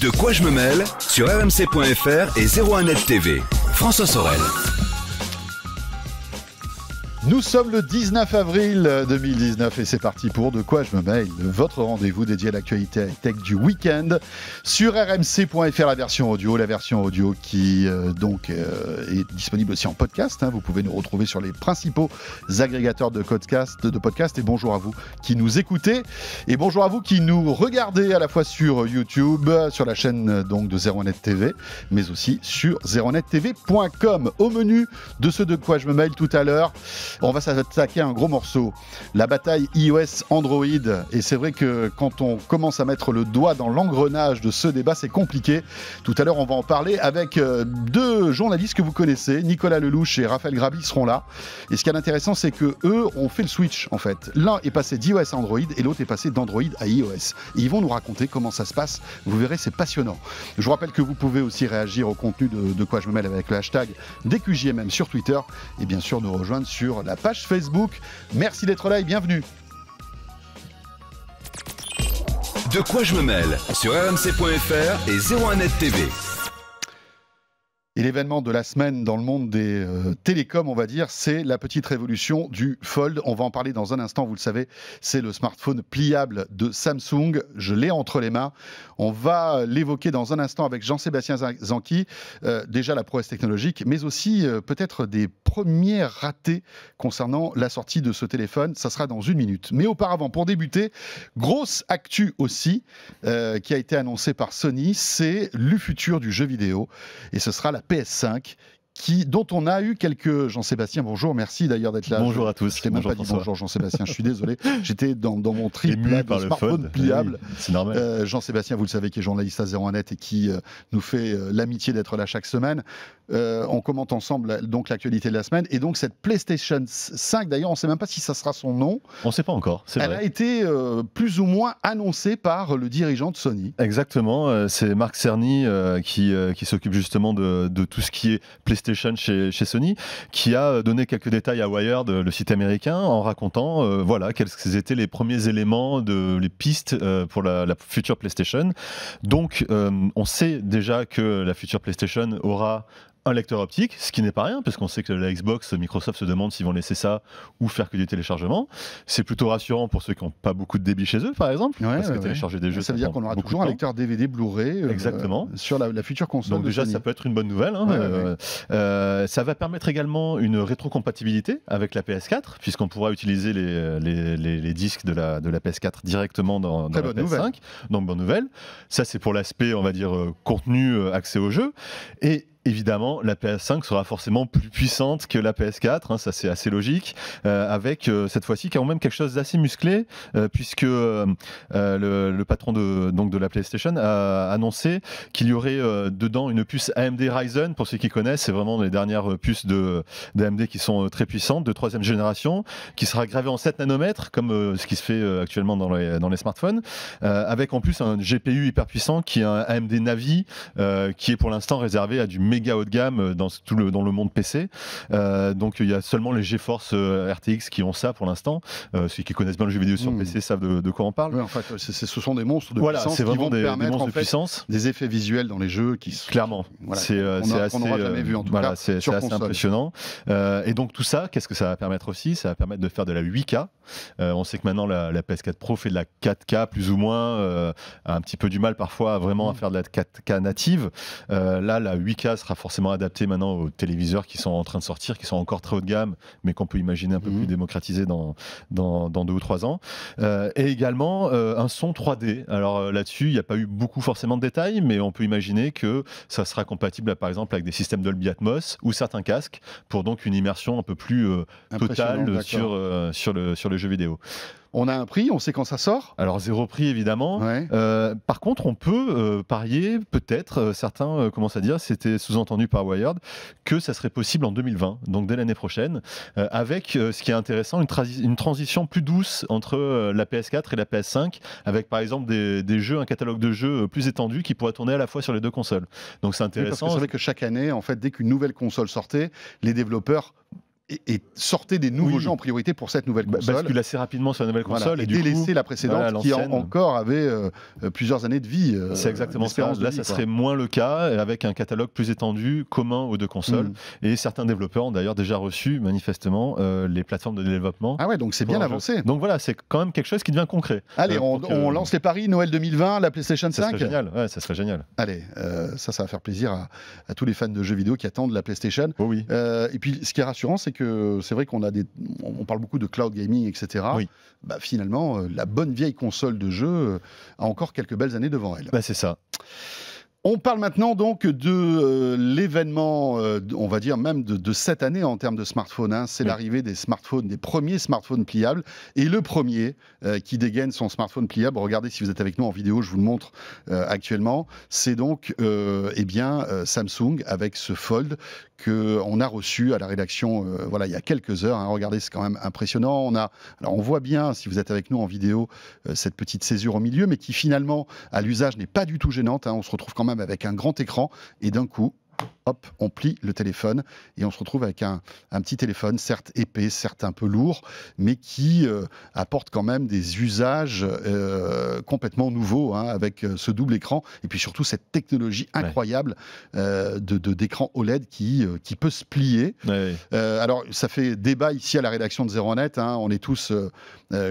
De quoi je me mêle sur rmc.fr et 01net TV. François Sorel. Nous sommes le 19 avril 2019 et c'est parti pour De quoi je me mail, votre rendez-vous dédié à l'actualité tech du week-end sur rmc.fr, la version audio, la version audio qui euh, donc euh, est disponible aussi en podcast. Hein. Vous pouvez nous retrouver sur les principaux agrégateurs de podcasts. De, podcast. Et bonjour à vous qui nous écoutez et bonjour à vous qui nous regardez à la fois sur YouTube, sur la chaîne donc de Zeronet TV, mais aussi sur zeronet.tv.com, Au menu de ce De quoi je me mail tout à l'heure. On va s'attaquer à un gros morceau, la bataille iOS Android. Et c'est vrai que quand on commence à mettre le doigt dans l'engrenage de ce débat, c'est compliqué. Tout à l'heure, on va en parler avec euh, deux journalistes que vous connaissez, Nicolas Lelouch et Raphaël Grabi seront là. Et ce qui est intéressant, c'est que eux ont fait le switch en fait. L'un est passé d'iOS à Android et l'autre est passé d'Android à iOS. ils vont nous raconter comment ça se passe. Vous verrez, c'est passionnant. Je vous rappelle que vous pouvez aussi réagir au contenu de, de quoi je me mêle avec le hashtag DQJMM sur Twitter et bien sûr nous rejoindre sur la page Facebook. Merci d'être là et bienvenue. De quoi je me mêle sur rmc.fr et 01net TV. Et l'événement de la semaine dans le monde des euh, télécoms, on va dire, c'est la petite révolution du Fold. On va en parler dans un instant, vous le savez, c'est le smartphone pliable de Samsung. Je l'ai entre les mains. On va l'évoquer dans un instant avec Jean-Sébastien Zanqui. Euh, déjà la prouesse technologique, mais aussi euh, peut-être des premiers ratés concernant la sortie de ce téléphone. Ça sera dans une minute. Mais auparavant, pour débuter, grosse actu aussi, qui a été annoncée par Sony, c'est le futur du jeu vidéo. Et ce sera la PS5 dont on a eu quelques. Jean-Sébastien, bonjour, merci d'ailleurs d'être là. Bonjour à tous. Je t'ai pas dit bonjour Jean-Sébastien, je suis désolé. J'étais dans, mon trip par le smartphone pliable. Eh c'est normal. Euh, Jean-Sébastien, vous le savez, qui est journaliste à 01net et qui euh, nous fait euh, l'amitié d'être là chaque semaine. on commente ensemble donc l'actualité de la semaine et donc cette PlayStation 5. D'ailleurs, on ne sait même pas si ça sera son nom. On ne sait pas encore. Elle a été plus ou moins annoncée par le dirigeant de Sony. Exactement. c'est Marc Cerny qui, qui s'occupe justement de, de tout ce qui est PlayStation chez, Sony, qui a euh, donné quelques détails à Wired, euh, le site américain, en racontant euh, voilà quels étaient les premiers éléments de les pistes pour la, future PlayStation. Donc, on sait déjà que la future PlayStation aura un lecteur optique, ce qui n'est pas rien, parce qu'on sait que la Xbox, Microsoft se demande s'ils vont laisser ça ou faire que du téléchargement. C'est plutôt rassurant pour ceux qui n'ont pas beaucoup de débit chez eux, par exemple, parce que télécharger des jeux, ça veut dire qu'on aura toujours un lecteur DVD Blu-ray euh, Exactement. sur la, future console. Donc déjà, ça peut être une bonne nouvelle. Hein, euh, euh, ça va permettre également une rétrocompatibilité avec la PS4, puisqu'on pourra utiliser les, disques de la, PS4 directement dans, la PS5. Nouvelle. Donc bonne nouvelle. Ça, c'est pour l'aspect, on va dire, contenu, accès au jeu. Et évidemment, la PS5 sera forcément plus puissante que la PS4, hein, ça c'est assez logique, euh, avec euh, cette fois-ci quand même quelque chose d'assez musclé, euh, puisque le, patron de, donc de la PlayStation a annoncé qu'il y aurait dedans une puce AMD Ryzen, pour ceux qui connaissent, c'est vraiment les dernières puces d'AMD qui sont très puissantes, de troisième génération, qui sera gravée en 7 nanomètres, comme ce qui se fait actuellement dans les, dans les smartphones, avec en plus un GPU hyper puissant qui est un AMD Navi, qui est pour l'instant réservé à du méga haut de gamme euh, dans, tout le, dans le monde PC. Euh, donc il y a seulement les GeForce euh, RTX qui ont ça pour l'instant. ceux qui connaissent bien le jeu vidéo sur hmm. PC savent de, quoi on parle. en fait, ce sont des monstres de voilà, puissance vraiment qui vont des, permettre des, des effets visuels dans les jeux qui sont... Clairement, c'est assez, impressionnant. et donc tout ça, qu'est-ce que ça va permettre aussi Ça va permettre de faire de la 8K. on sait que maintenant la, PS4 Pro fait de la 4K plus ou moins, a un petit peu du mal parfois vraiment à hmm. faire de la 4K native. là, la 8K sera forcément adapté maintenant aux téléviseurs qui sont en train de sortir, qui sont encore très haut de gamme, mais qu'on peut imaginer un peu mhm. plus démocratisé dans, dans, deux ou trois ans. Euh, et également euh, un son 3D. Alors euh, là-dessus, il n'y a pas eu beaucoup forcément de détails, mais on peut imaginer que ça sera compatible par exemple avec des systèmes Dolby Atmos ou certains casques pour donc une immersion un peu plus totale sur, sur, le, sur le jeu vidéo. On a un prix, on sait quand ça sort. Alors zéro prix évidemment. Euh, par contre, on peut euh, parier, peut-être, euh, certains commencent à dire, c'était sous-entendu par Wired, que ça serait possible en 2020, donc dès l'année prochaine, avec ce qui est intéressant, une, transition plus douce entre la PS4 et la PS5, avec par exemple des, jeux, un catalogue de jeux plus étendu qui pourrait tourner à la fois sur les deux consoles. Donc c'est intéressant. parce que c'est vrai que chaque année, en fait, dès qu'une nouvelle console sortait, les développeurs et, sortez des nouveaux jeux en priorité pour cette nouvelle bah, console. Bascule assez rapidement sur la nouvelle console et, délaisser la précédente qui encore avait euh, euh, plusieurs années de vie. Euh, c'est exactement ça. Là, ça serait moins le cas avec un catalogue plus étendu, commun aux deux consoles. Hmm. Et certains développeurs ont d'ailleurs déjà reçu manifestement les plateformes de développement. Ah ouais, donc c'est bien avancé. Donc voilà, c'est quand même quelque chose qui devient concret. Allez, on, lance les paris Noël 2020, la PlayStation 5. Ça serait génial. Ouais, ça serait génial. Allez, ça, ça va faire plaisir à, à, tous les fans de jeux vidéo qui attendent la PlayStation. Oh oui. et puis, ce qui est rassurant, c'est c'est vrai qu'on a des, on parle beaucoup de cloud gaming, etc. Oui. Bah, finalement, euh, la bonne vieille console de jeu euh, a encore quelques belles années devant elle. Bah, c'est ça. On parle maintenant donc de euh, l'événement, euh, on va dire même de, cette année en termes de smartphones. Hein. C'est l'arrivée des smartphones, des premiers smartphones pliables. Et le premier euh, qui dégaine son smartphone pliable, regardez si vous êtes avec nous en vidéo, je vous le montre actuellement, c'est donc eh bien, Samsung avec ce Fold qu'on a reçu à la rédaction voilà, il y a quelques heures. Hein. Regardez, c'est quand même impressionnant. On, a, on voit bien, si vous êtes avec nous en vidéo, cette petite césure au milieu, mais qui finalement, à l'usage, n'est pas du tout gênante. Hein. On se retrouve quand même avec un grand écran. Et d'un coup, hop, on plie le téléphone et on se retrouve avec un, petit téléphone, certes épais, certes un peu lourd, mais qui euh, apporte quand même des usages euh, complètement nouveaux hein, avec euh, ce double écran et puis surtout cette technologie incroyable de d'écran OLED qui, qui peut se plier. alors, ça fait débat ici à la rédaction de Zéro Net. Hein. on est tous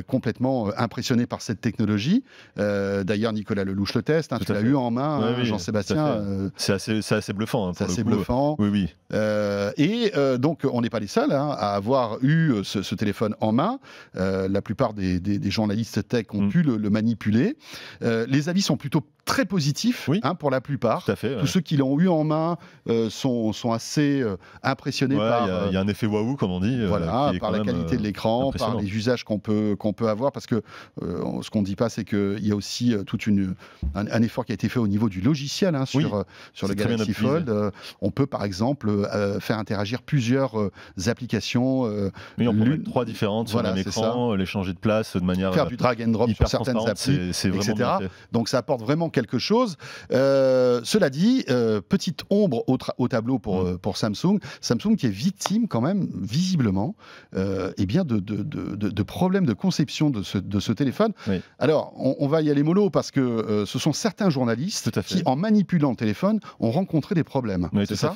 complètement impressionnés par cette technologie. D'ailleurs, Nicolas Lelouch le teste. Hein. tu l'as eu en main, Jean-Sébastien. C'est assez, bluffant bluffant. Oui, euh, et euh, donc, on n'est pas les seuls hein, à avoir eu euh, ce, téléphone en main. la plupart des, journalistes tech ont mm. pu le, manipuler. les avis sont plutôt très positifs hein, pour la plupart. à fait, Tous ceux qui l'ont eu en main sont, assez impressionnés par. Il y, a un effet waouh, comme on dit. Voilà, par la qualité de l'écran, par les usages qu'on peut, qu'on peut avoir. Parce que ce qu'on ne dit pas, c'est qu'il y a aussi tout un, un, effort qui a été fait au niveau du logiciel hein, sur, sur le Galaxy Fold on peut par exemple euh, faire interagir plusieurs euh, applications. Euh, oui, on peut mettre trois différentes sur un écran, les changer de place de manière. Faire du drag and drop sur certaines applis, etc. Donc ça apporte vraiment quelque chose. cela dit, petite ombre au, tableau pour, mm. pour Samsung. Samsung qui est victime quand même, visiblement, et eh bien de, de, problèmes de conception de ce, téléphone. Alors, on, on, va y aller mollo parce que ce sont certains journalistes qui, en manipulant le téléphone, ont rencontré des problèmes. Oui. Oui, ça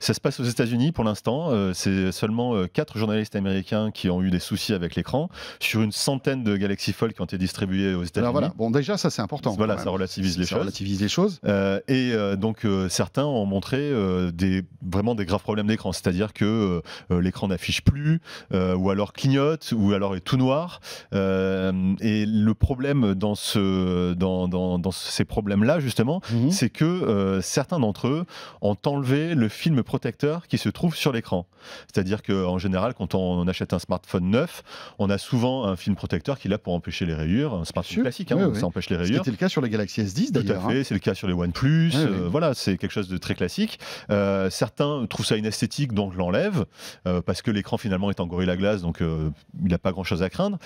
Ça se passe aux États-Unis pour l'instant. Euh, c'est seulement euh, quatre journalistes américains qui ont eu des soucis avec l'écran sur une centaine de Galaxy Fold qui ont été distribués aux États-Unis. bon, déjà, ça, c'est important. Voilà, ça relativise les ça choses. Relativise les choses. Euh, et donc, certains ont montré des, vraiment des graves problèmes d'écran. C'est-à-dire que l'écran n'affiche plus, ou alors clignote, ou alors est tout noir. et le problème dans, ce, dans, ces problèmes-là, justement, mhm. c'est que certains d'entre eux ont enlever le film protecteur qui se trouve sur l'écran. C'est-à-dire qu'en général, quand on, achète un smartphone neuf, on a souvent un film protecteur qui est là pour empêcher les rayures. Un smartphone classique, hein, ça empêche les rayures. C'était le cas sur les Galaxy S10 d'ailleurs. fait, hein. c'est le cas sur les OnePlus. Euh, voilà, c'est quelque chose de très classique. Euh, certains trouvent ça inesthétique, donc l'enlèvent, euh, parce que l'écran finalement est en gorille glace, donc il n'a pas grand-chose à craindre.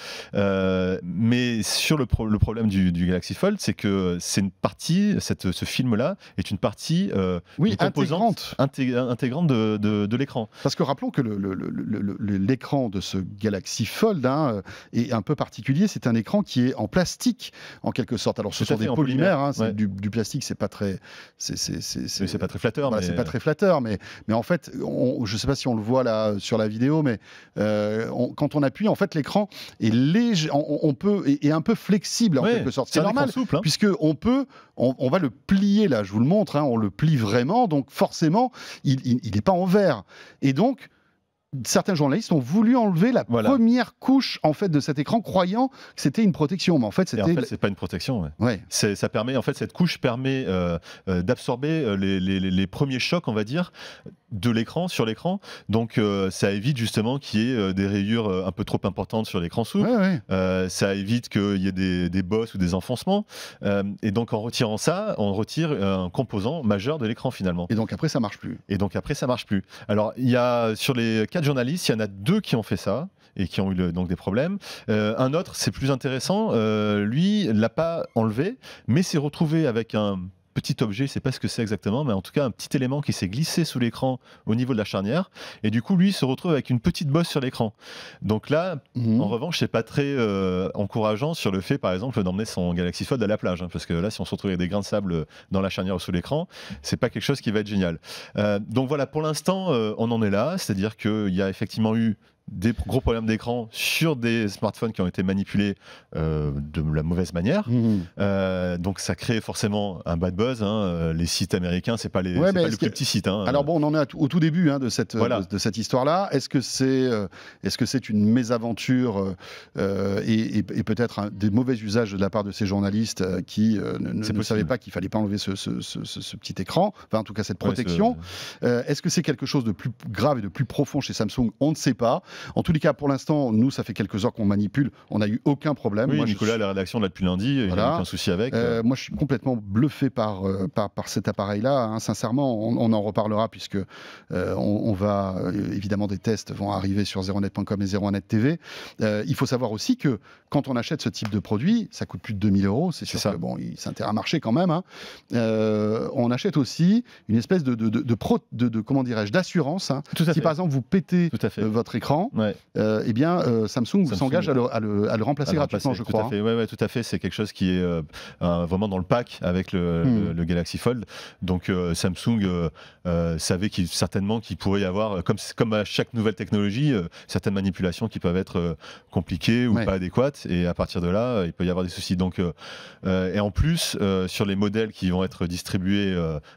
mais sur le, problème du, Galaxy Fold, c'est que c'est une partie, cette, ce film-là est une partie oui, intégrante, de, l'écran. Parce que rappelons que l'écran de ce Galaxy Fold hein, euh, est un peu particulier. C'est un écran qui est en plastique, en quelque sorte. Alors, ce sont des polymères. Hein, du, plastique, c'est pas très. C'est pas très flatteur. mais... C'est pas très flatteur. Mais, mais en fait, je je sais pas si on le voit là euh, sur la vidéo, mais euh, quand on appuie, en fait, l'écran est léger. On, peut, est, un peu flexible, en quelque sorte. C'est normal, hein. puisque on peut. On, va le plier là, je vous le montre, on le plie vraiment, donc forcément, il n'est pas en vert. Et donc, certains journalistes ont voulu enlever la première couche en fait de cet écran, croyant que c'était une protection, mais en fait c'était. c'est pas une protection. Ouais. Ça permet en fait cette couche permet euh, euh, d'absorber euh, les, premiers chocs, on va dire, de l'écran, sur l'écran. Donc, euh, ça évite justement qu'il y ait euh, des rayures euh, un peu trop importantes sur l'écran sous, ça évite qu'il y ait des, bosses ou des enfoncements. et donc, en retirant ça, on retire un composant majeur de l'écran finalement. Et donc, après, ça marche plus. Et donc, après, ça marche plus. Alors, il y a, sur les quatre journalistes, il y en a deux qui ont fait ça et qui ont eu donc des problèmes. un autre, c'est plus intéressant, lui, l'a pas enlevé, mais s'est retrouvé avec un petit objet, je sais pas ce que c'est exactement, mais en tout cas un petit élément qui s'est glissé sous l'écran au niveau de la charnière, et du coup lui se retrouve avec une petite bosse sur l'écran. Donc là, mhm. en revanche, c'est pas très euh, encourageant sur le fait, par exemple, d'emmener son Galaxy Fold à la plage, hein, parce que là, si on se retrouve avec des grains de sable euh, dans la charnière ou sous l'écran, c'est pas quelque chose qui va être génial. Euh, donc voilà, pour l'instant, on en est là, c'est-à-dire qu'il y a effectivement eu des gros problèmes d'écran sur des smartphones qui ont été manipulés euh, de la mauvaise manière. Mmh. Euh, donc ça crée forcément un bad buzz. Hein. Euh, les sites américains, c'est pas les, pas le plus petit hein. Alors bon, on en est au tout début hein, de cette de, cette histoire-là. Est-ce que c'est est-ce une mésaventure et, peut-être des mauvais usages de la part de ces journalistes qui ne, savaient pas qu'il fallait pas enlever ce, petit écran, enfin en tout cas cette protection. est-ce que c'est quelque chose de plus grave et de plus profond chez Samsung On ne sait pas. En tous les cas, pour l'instant, nous, ça fait quelques heures qu'on manipule. On n'a eu aucun problème. Oui, Nicolas, la rédaction là depuis lundi, il n'y a aucun souci avec. Euh, moi, je suis complètement bluffé par, euh, par, cet appareil-là. Hein. Sincèrement, on, en reparlera puisque euh, on, va évidemment des tests vont arriver sur zeronet.com et 0 TV. il faut savoir aussi que quand on achète ce type de produit, ça coûte plus de 2000 euros. C'est sûr ça. que bon, il s'intéresse à marcher quand même. Hein. on achète aussi une espèce de, de, de, comment dirais-je d'assurance. Hein. si fait. par exemple vous pétez votre écran ouais. Euh, eh bien, euh, Samsung, s'engage à, le, remplacer gratuitement, je crois. Tout à hein. fait, tout à fait. C'est quelque chose qui est euh, vraiment dans le pack avec le, hmm. Galaxy Fold. Donc Samsung savait certainement qu'il pourrait y avoir, comme, comme à chaque nouvelle technologie, certaines manipulations qui peuvent être compliquées ou pas adéquates. Et à partir de là, il peut y avoir des soucis. Donc, et en plus, sur les modèles qui vont être distribués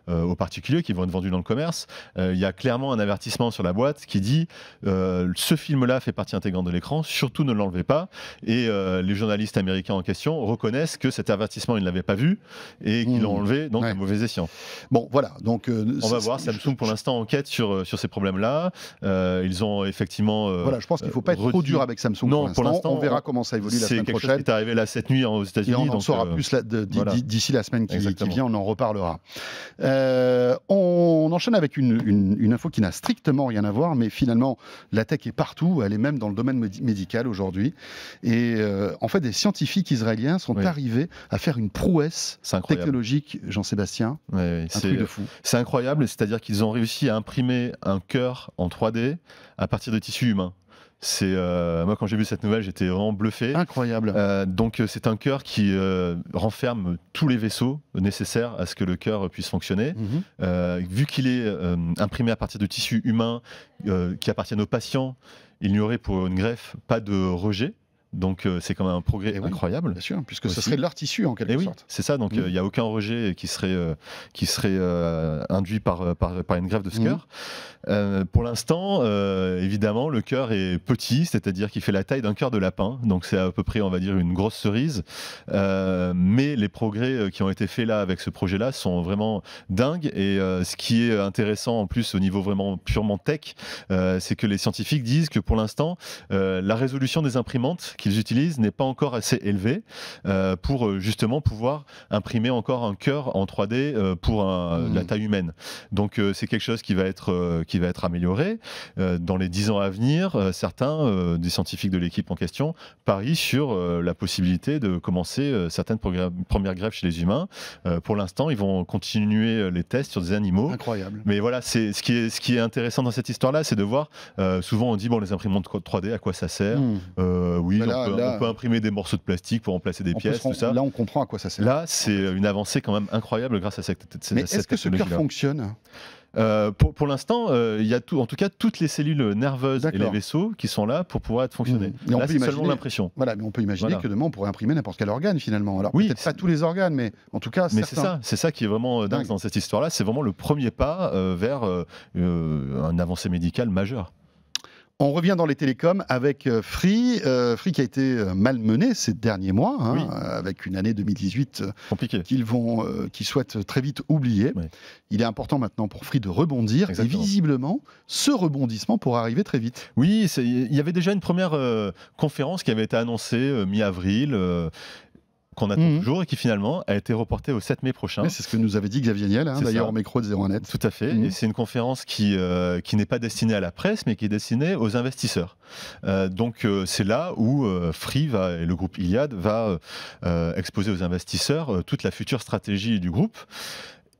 aux particuliers, qui vont être vendus dans le commerce, il y a clairement un avertissement sur la boîte qui dit euh, ce film-là fait partie intégrante de l'écran, surtout ne l'enlevez pas. Et euh, les journalistes américains en question reconnaissent que cet avertissement, ils ne l'avaient pas vu et qu'ils l'ont mmh. enlevé, donc ouais. à mauvais escient. Bon, voilà. Donc, euh, On va voir, Samsung pour l'instant enquête sur, euh, sur ces problèmes-là. ils ont effectivement. voilà, je pense qu'il ne faut pas être trop dur avec Samsung non, pour l'instant. On verra comment ça évolue la semaine prochaine. C'est quelque chose qui est arrivé là cette nuit aux États-Unis. On en saura plus d'ici la semaine qui, vient, on en reparlera. on, enchaîne avec une, une, info qui n'a strictement rien à voir, mais finalement, la tech est partout partout, elle est même dans le domaine médical aujourd'hui. Et euh, en fait, des scientifiques israéliens sont arrivés à faire une prouesse technologique, Jean-Sébastien. C'est incroyable, c'est-à-dire qu'ils ont réussi à imprimer un cœur en 3D à partir de tissus humains. C'est euh, moi quand j'ai vu cette nouvelle, j'étais vraiment bluffé. Incroyable. Euh, donc euh, c'est un cœur qui renferme tous les vaisseaux nécessaires à ce que le cœur puisse fonctionner. Mhm. vu qu'il est imprimé à partir de tissus humains qui appartiennent aux patients, il n'y aurait pour une greffe pas de rejet. Donc euh, c'est quand même un progrès eh incroyable. bien sûr, puisque ce serait de leur tissu en quelque eh sorte. c'est ça, donc mm. euh, il n'y a aucun rejet qui serait, euh, qui serait induit par, par, par, une greffe de mm. ce cœur. pour l'instant, évidemment, le cœur est petit, c'est-à-dire qu'il fait la taille d'un cœur de lapin, donc c'est à peu près, on va dire, une grosse cerise. mais les progrès qui ont été faits là avec ce projet-là sont vraiment dingues. Et ce qui est intéressant en plus au niveau vraiment purement tech, c'est que les scientifiques disent que pour l'instant, la résolution des imprimantes qu'ils utilisent n'est pas encore assez élevé euh, pour euh, justement pouvoir imprimer encore un cœur en 3D euh, pour mm. la taille humaine. Donc c'est quelque chose qui va être, qui va être amélioré. dans les dix ans à venir, certains des scientifiques de l'équipe en question parient sur la possibilité de commencer certaines premières grèves chez les humains. pour l'instant, ils vont continuer les tests sur des animaux. Incroyable. Mais voilà, ce qui est ce qui est intéressant dans cette histoire-là, c'est de voir. souvent, on dit bon, les imprimantes 3D, à quoi ça sert mm. Oui, on, peut, imprimer des morceaux de plastique pour remplacer des pièces, tout ça. Là, on comprend à quoi ça sert. Là, c'est une avancée quand même incroyable grâce à cette, cette Mais est-ce que ce cœur fonctionne euh, pour, l'instant, euh, il y a tout, en tout cas toutes les cellules nerveuses et les vaisseaux qui sont là pour pouvoir être fonctionner. Mmh. Là, c'est seulement l'impression. Voilà, mais on peut imaginer que demain on pourrait imprimer n'importe quel organe finalement. Alors oui, peut-être pas tous les organes, mais en tout cas. Mais c'est ça, c'est ça qui est vraiment euh, dingue, dans cette histoire-là. C'est vraiment le premier pas vers un avancée médicale majeure. On revient dans les télécoms avec euh, Free. Euh, Free qui a été euh, malmené ces derniers mois, hein, avec une année 2018 qu'ils vont, qu'ils souhaitent très vite oublier. Il est important maintenant pour Free de rebondir. Et visiblement, ce rebondissement pourra arriver très vite. Oui, il y avait déjà une première conférence qui avait été annoncée mi-avril qu'on attend mhm. toujours et qui finalement a été reporté au 7 mai prochain. c'est ce que nous avait dit Xavier Niel, hein, d'ailleurs au micro de 01net. Tout à fait. Mhm. Et c'est une conférence qui, euh, qui n'est pas destinée à la presse, mais qui est destinée aux investisseurs. Euh, donc euh, c'est là où Free va, et le groupe Iliad va exposer aux investisseurs toute la future stratégie du groupe.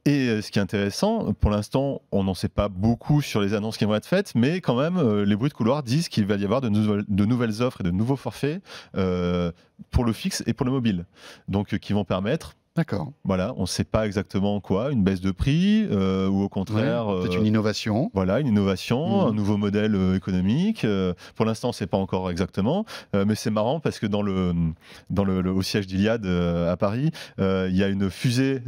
Et euh, ce qui est intéressant, pour l'instant, on n'en sait pas beaucoup sur les annonces qui vont être faites, mais quand même, euh, les bruits de couloir disent qu'il va y avoir de, nouvelles offres et de nouveaux forfaits euh, pour le fixe et pour le mobile. Donc, qui vont permettre D'accord. Voilà, on ne sait pas exactement quoi, une baisse de prix euh, ou au contraire. peut-être euh, une innovation. Voilà, une innovation, mm. un nouveau modèle euh, économique. pour l'instant, c'est pas encore exactement, mais c'est marrant parce que dans le, dans le, au siège d'Iliade à Paris, il y a une fusée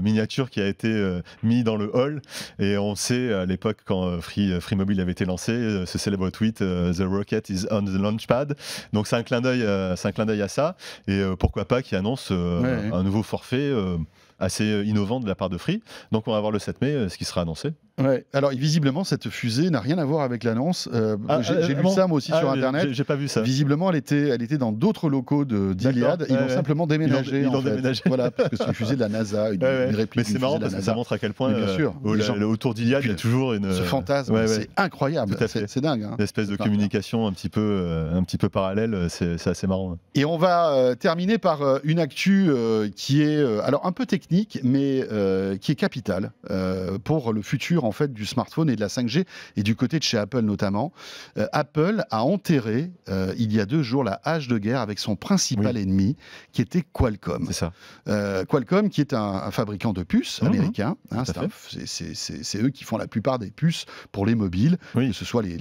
miniature qui a été mise dans le hall et on sait à l'époque quand Free, Free Mobile avait été lancé, ce célèbre tweet The rocket is on the pad ». Donc c'est un clin d'œil, c'est un clin à ça et pourquoi pas qui annonce un nouveau format fait euh, assez innovant de la part de Free. Donc on va voir le 7 mai euh, ce qui sera annoncé. Alors visiblement, cette fusée n'a rien à voir avec l'annonce. Euh, ah, euh, j'ai lu ça moi aussi ah, sur internet. J'ai pas vu ça. Visiblement, elle était, elle était dans d'autres locaux de Ils ont simplement déménagé. Ils déménagé. voilà, parce que c'est une fusée de la NASA, une, réplique. Mais c'est marrant parce que ça montre à quel point, bien euh, sûr, oh, autour d'Iliade il y a toujours une. Ce fantasme, c'est incroyable. C'est dingue. L'espèce hein. de communication un petit peu, un petit peu parallèle, c'est assez marrant. Hein. Et on va terminer par une actu qui est alors un peu technique, mais qui est capitale pour le futur en fait du smartphone et de la 5G et du côté de chez Apple notamment. Euh, Apple a enterré euh, il y a deux jours la hache de guerre avec son principal ennemi qui était Qualcomm. Euh, Qualcomm qui est un, fabricant de puces mhm. américain. Hein, c'est eux qui font la plupart des puces pour les mobiles, que ce soit les,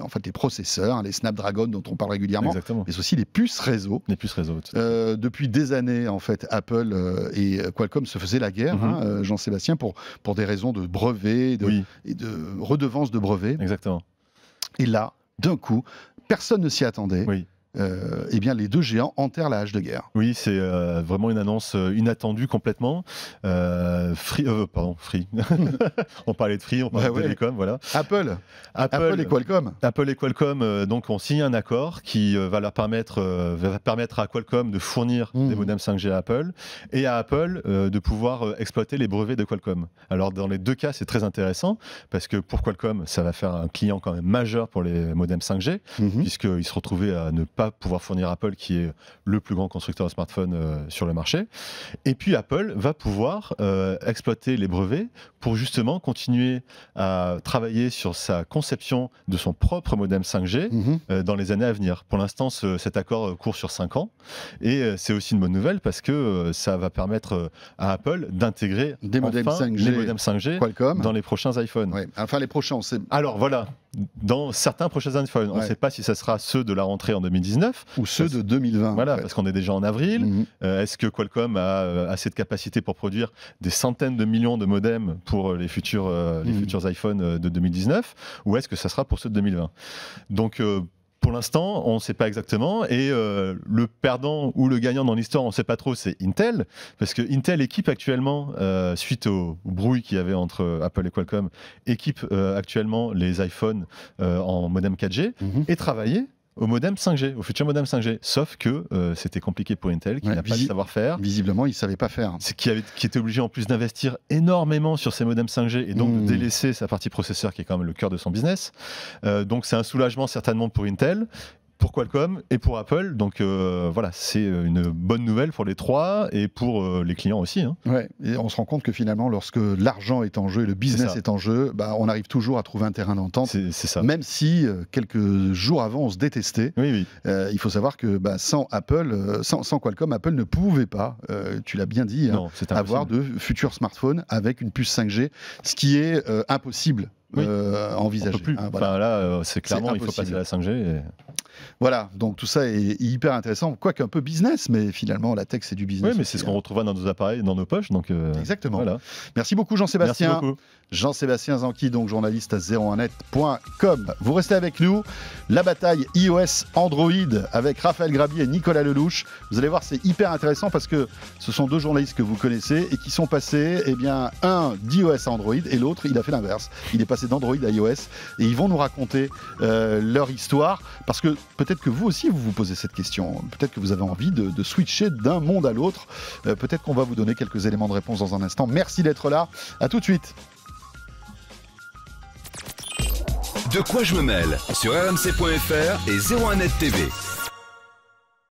en fait les processeurs, hein, les Snapdragon dont on parle régulièrement, mais aussi les puces réseau. Les puces réseau. depuis des années en fait, Apple et Qualcomm se faisaient la guerre, mhm. hein, Jean-Sébastien, pour pour des raisons de brevets et, de, de redevances de brevets. Exactement. Et là, d'un coup, personne ne s'y attendait. Oui. Euh, eh bien les deux géants enterrent la hache de guerre. Oui, c'est euh, vraiment une annonce euh, inattendue complètement. free, pardon, Free. on parlait de Free, on parlait de Qualcomm. voilà. Apple. Apple. et Qualcomm. Apple et Qualcomm, donc on signe un accord qui va leur permettre, permettre à Qualcomm de fournir mmh. des modems 5G à Apple et à Apple de pouvoir exploiter les brevets de Qualcomm. Alors dans les deux cas, c'est très intéressant parce que pour Qualcomm, ça va faire un client quand même majeur pour les modems 5G, mmh puisqu'ils se retrouvaient à ne pas pouvoir fournir Apple, qui est le plus grand constructeur de smartphones euh, sur le marché. Et puis Apple va pouvoir euh, exploiter les brevets pour justement continuer à travailler sur sa conception de son propre modem 5G mhm. euh, dans les années à venir. Pour l'instant, cet accord euh, court sur 5 ans et euh, c'est aussi une bonne nouvelle parce que ça va permettre à Apple d'intégrer des 5G, les modems 5G Qualcomm. dans les prochains iPhones. Enfin, les prochains, c'est... Alors voilà, dans certains prochains iPhones. On ne sait pas si ça sera ceux de la rentrée en 2019. Ou ceux de 2020. Voilà, parce qu'on est déjà en avril. Mhm. Est-ce que Qualcomm a assez de capacité pour produire des centaines de millions de modems pour euh, les futurs, euh, les mm. futurs iPhones euh, de 2019 ou est-ce que ça sera pour ceux de 2020 Donc, pour l'instant, on ne sait pas exactement. Et le perdant ou le gagnant dans l'histoire, on ne sait pas trop, c'est Intel. Parce que Intel équipe actuellement, suite au brouille qu'il y avait entre Apple et Qualcomm, équipe actuellement les iPhones en modem 4G mhm. et travailler au modem 5G, au futur modem 5G. Sauf que euh, c'était compliqué pour Intel, qui n'a pas le savoir-faire. Visiblement, il ne savaient pas faire. qui, était obligé en plus d'investir énormément sur ces modems 5G et donc de hmm. délaisser sa partie processeur, qui est quand même le cœur de son business. Euh, donc c'est un soulagement certainement pour Intel pour Qualcomm et pour Apple. Donc euh, voilà, c'est euh, une bonne nouvelle pour les trois et pour euh, les clients aussi. Hein. et on se rend compte que finalement, lorsque l'argent est en jeu le business est, en jeu, bah, on arrive toujours à trouver un terrain d'entente. C'est ça. Même si quelques jours avant, on se détestait. Oui, il faut savoir que bah, sans Apple, sans, sans, Qualcomm, Apple ne pouvait pas, tu l'as bien dit, hein, avoir de futurs smartphones avec une puce 5G, ce qui est impossible euh, envisager. Plus. Hein, là, euh, c'est clairement, il faut passer à la 5G. Voilà, donc tout ça est hyper intéressant, quoique un peu business, mais finalement, la tech, c'est du business. Oui, mais c'est ce qu'on hein. retrouvera dans nos appareils, dans nos poches. Donc, euh, Exactement. Voilà. Merci beaucoup, Jean-Sébastien. Jean-Sébastien Zanqui, donc journaliste à 01net.com. Vous restez avec nous. La bataille iOS Android avec Raphaël Grabier et Nicolas Lelouch. Vous allez voir, c'est hyper intéressant parce que ce sont deux journalistes que vous connaissez et qui sont passés, eh bien, un d'iOS Android et l'autre, il a fait l'inverse. Il est passé d'Android iOS. Et ils vont nous raconter euh, leur histoire. Parce que peut-être que vous aussi, vous vous posez cette question. Peut-être que vous avez envie de, switcher d'un monde à l'autre. Euh, peut-être qu'on va vous donner quelques éléments de réponse dans un instant. Merci d'être là. À tout de suite. De quoi je me mêle sur rmc.fr et 01net TV.